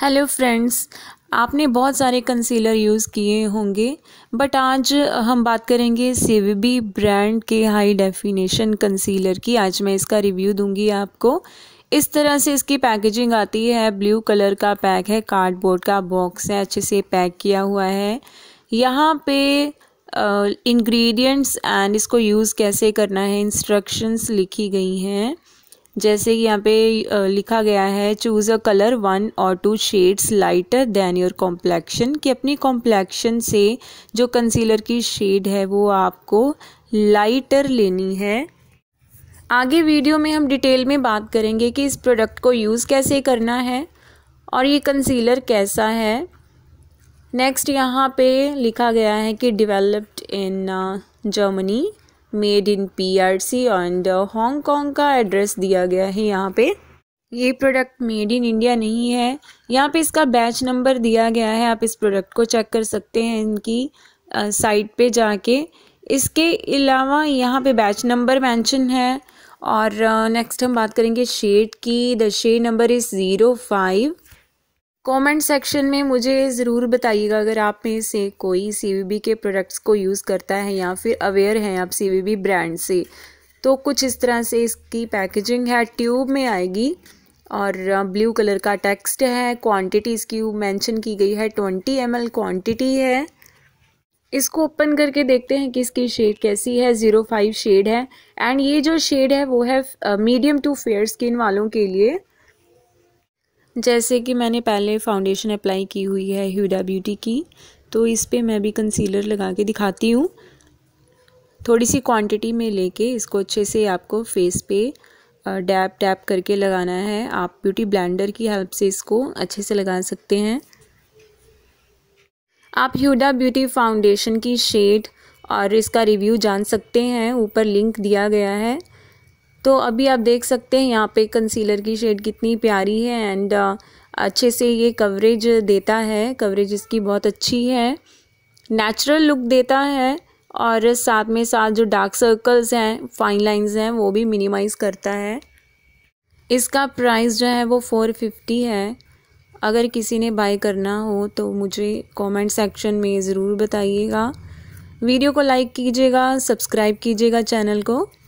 hello friends आपने बहुत सारे कंसीलर यूज़ किए होंगे बट आज हम बात करेंगे सीवीबी ब्रांड के हाई डेफिनेशन कंसीलर की आज मैं इसका रिव्यू दूंगी आपको इस तरह से इसकी पैकेजिंग आती है ब्लू कलर का पैक है कार्डबोर्ड का बॉक्स है अच्छे से पैक किया हुआ है यहाँ पे इंग्रेडिएंट्स एंड इसको यूज़ कैसे करना है इंस्ट्रक्शंस लिखी गई हैं जैसे कि यहाँ पे लिखा गया है चूज़ अ कलर वन और two shades lighter than your complexion कि अपनी कॉम्प्लेक्शन से जो कंसीलर की शेड है वो आपको लाइटर लेनी है आगे वीडियो में हम डिटेल में बात करेंगे कि इस प्रोडक्ट को यूज़ कैसे करना है और ये कंसीलर कैसा है नेक्स्ट यहाँ पे लिखा गया है कि developed in Germany made in PRC and Hong Kong का एड्रेस दिया गया है यहाँ पे ये प्रोडक्ट मेड इन इंडिया नहीं है यहाँ पे इसका बैच नंबर दिया गया है आप इस प्रोडक्ट को चेक कर सकते हैं इनकी साइट uh, पे जाके इसके अलावा यहाँ पे बैच नंबर मेंशन है और नेक्स्ट uh, हम बात करेंगे शेड की the shade number is zero five comment section में मुझे ज़रूर बताइएगा अगर आप में से कोई सी के प्रोडक्ट्स को यूज़ करता है या फिर अवेयर हैं आप सी ब्रांड से तो कुछ इस तरह से इसकी पैकेजिंग है ट्यूब में आएगी और ब्लू कलर का टेक्स्ट है क्वांटिटी इसकी मेंशन की गई है ट्वेंटी एम क्वांटिटी है इसको ओपन करके देखते हैं कि इसकी शेड कैसी है ज़ीरो फाइव शेड है एंड ये जो शेड है वो है मीडियम टू फेयर स्किन वालों के लिए जैसे कि मैंने पहले फाउंडेशन अप्लाई की हुई है ह्यूडा ब्यूटी की तो इस पर मैं भी कंसीलर लगा के दिखाती हूँ थोड़ी सी क्वांटिटी में लेके इसको अच्छे से आपको फेस पे डैप डैप करके लगाना है आप ब्यूटी ब्लेंडर की हेल्प से इसको अच्छे से लगा सकते हैं आप ह्यूडा ब्यूटी फाउंडेशन की शेड और इसका रिव्यू जान सकते हैं ऊपर लिंक दिया गया है तो अभी आप देख सकते हैं यहाँ पे कंसीलर की शेड कितनी प्यारी है एंड uh, अच्छे से ये कवरेज देता है कवरेज इसकी बहुत अच्छी है नेचुरल लुक देता है और साथ में साथ जो डार्क सर्कल्स हैं फाइन लाइंस हैं वो भी मिनिमाइज़ करता है इसका प्राइस जो है वो फ़ोर फिफ्टी है अगर किसी ने बाय करना हो तो मुझे कमेंट सेक्शन में ज़रूर बताइएगा वीडियो को लाइक कीजिएगा सब्सक्राइब कीजिएगा चैनल को